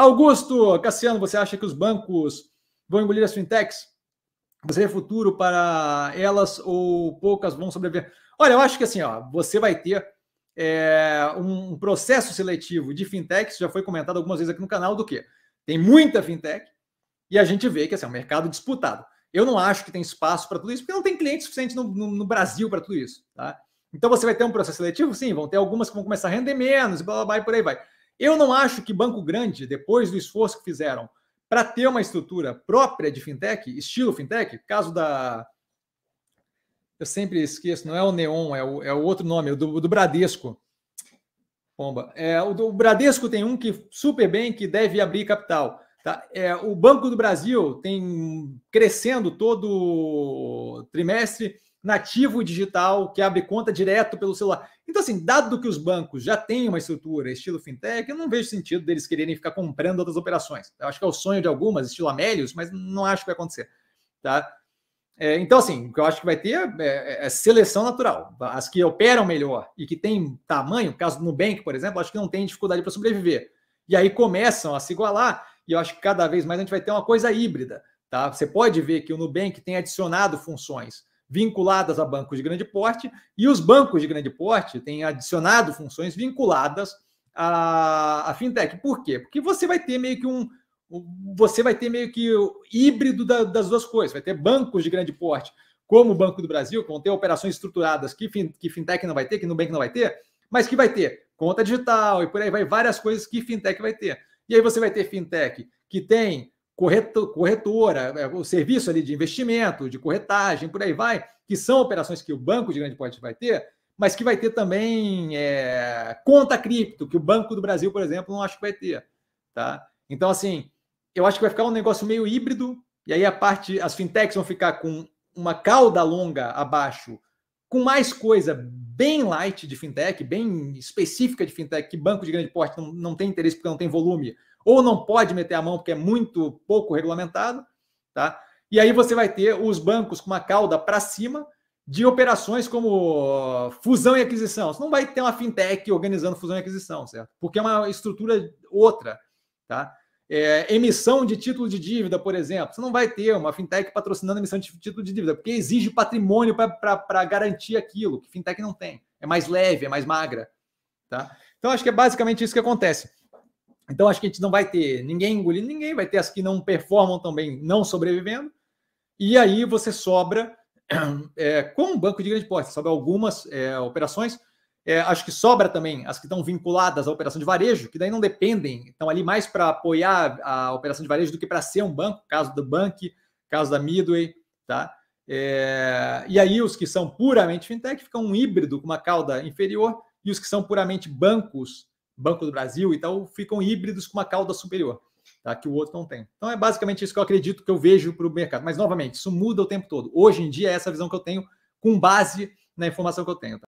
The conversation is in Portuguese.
Augusto, Cassiano, você acha que os bancos vão engolir as fintechs? Você é futuro para elas ou poucas vão sobreviver? Olha, eu acho que assim, ó, você vai ter é, um processo seletivo de fintechs, já foi comentado algumas vezes aqui no canal, do que tem muita fintech e a gente vê que assim, é um mercado disputado. Eu não acho que tem espaço para tudo isso, porque não tem cliente suficiente no, no, no Brasil para tudo isso. Tá? Então você vai ter um processo seletivo? Sim, vão ter algumas que vão começar a render menos, blá, blá, blá e por aí vai. Eu não acho que banco grande, depois do esforço que fizeram para ter uma estrutura própria de fintech, estilo fintech, caso da. Eu sempre esqueço, não é o Neon, é o, é o outro nome, é o do, do Bradesco. Pomba. É, o, o Bradesco tem um que super bem, que deve abrir capital. Tá? É, o Banco do Brasil tem crescendo todo trimestre nativo digital, que abre conta direto pelo celular. Então, assim, dado que os bancos já têm uma estrutura estilo fintech, eu não vejo sentido deles quererem ficar comprando outras operações. Eu acho que é o sonho de algumas, estilo Amélios, mas não acho que vai acontecer. Tá? É, então, assim, o que eu acho que vai ter é, é, é seleção natural. As que operam melhor e que têm tamanho, caso do Nubank, por exemplo, acho que não tem dificuldade para sobreviver. E aí começam a se igualar, e eu acho que cada vez mais a gente vai ter uma coisa híbrida. Tá? Você pode ver que o Nubank tem adicionado funções vinculadas a bancos de grande porte, e os bancos de grande porte têm adicionado funções vinculadas à, à fintech. Por quê? Porque você vai ter meio que um. Você vai ter meio que o híbrido da, das duas coisas. Vai ter bancos de grande porte, como o Banco do Brasil, que vão ter operações estruturadas que, fin, que fintech não vai ter, que Nubank não vai ter, mas que vai ter conta digital e por aí vai várias coisas que fintech vai ter. E aí você vai ter fintech que tem corretor, corretora, é, o serviço ali de investimento, de corretagem, por aí vai, que são operações que o banco de grande porte vai ter, mas que vai ter também é, conta cripto, que o Banco do Brasil, por exemplo, não acho que vai ter. Tá? Então, assim, eu acho que vai ficar um negócio meio híbrido, e aí a parte, as fintechs vão ficar com uma cauda longa abaixo, com mais coisa bem light de fintech, bem específica de fintech, que banco de grande porte não, não tem interesse porque não tem volume, ou não pode meter a mão porque é muito pouco regulamentado, tá? E aí você vai ter os bancos com uma cauda para cima de operações como fusão e aquisição. Você não vai ter uma fintech organizando fusão e aquisição, certo? Porque é uma estrutura outra, tá? É, emissão de título de dívida, por exemplo, você não vai ter uma fintech patrocinando emissão de título de dívida, porque exige patrimônio para garantir aquilo, que fintech não tem. É mais leve, é mais magra. Tá? Então, acho que é basicamente isso que acontece. Então, acho que a gente não vai ter ninguém engolindo ninguém, vai ter as que não performam também não sobrevivendo. E aí você sobra, é, como um banco de grande porte, sobra algumas é, operações, é, acho que sobra também as que estão vinculadas à operação de varejo, que daí não dependem, estão ali mais para apoiar a operação de varejo do que para ser um banco, caso do Bank, caso da Midway, tá? É, e aí os que são puramente fintech ficam um híbrido com uma cauda inferior e os que são puramente bancos, Banco do Brasil e tal, ficam híbridos com uma cauda superior, tá? que o outro não tem. Então é basicamente isso que eu acredito que eu vejo para o mercado. Mas novamente, isso muda o tempo todo. Hoje em dia é essa visão que eu tenho com base na informação que eu tenho. Tá?